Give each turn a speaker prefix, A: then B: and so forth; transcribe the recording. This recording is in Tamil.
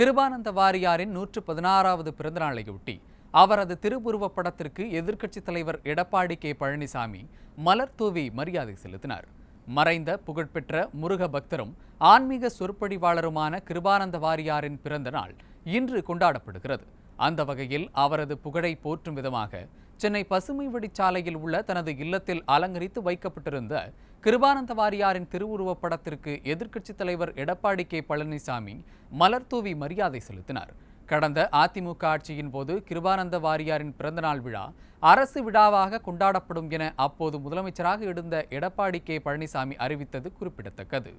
A: கிருபானந்த வாரியாரின் நூற்று பதினாறாவது பிறந்தநாளையொட்டி அவரது திருவுருவ படத்திற்கு எதிர்க்கட்சித் தலைவர் எடப்பாடி கே பழனிசாமி மலர் தூவி மரியாதை செலுத்தினார் மறைந்த புகழ்பெற்ற முருக பக்தரும் ஆன்மீக சொற்பொழிவாளருமான கிருபானந்த வாரியாரின் பிறந்த நாள் இன்று கொண்டாடப்படுகிறது அந்த வகையில் அவரது புகழை போற்றும் விதமாக சென்னை பசுமை வெடிச்சாலையில் உள்ள தனது இல்லத்தில் அலங்கரித்து வைக்கப்பட்டிருந்த கிருபானந்த வாரியாரின் திருவுருவப் படத்திற்கு எதிர்க்கட்சித் தலைவர் எடப்பாடி கே பழனிசாமி மலர் தூவி மரியாதை செலுத்தினார் கடந்த அதிமுக ஆட்சியின் போது கிருபானந்த வாரியாரின் பிறந்தநாள் விழா அரசு விழாவாக கொண்டாடப்படும் என அப்போது முதலமைச்சராக இருந்த எடப்பாடி கே பழனிசாமி அறிவித்தது குறிப்பிடத்தக்கது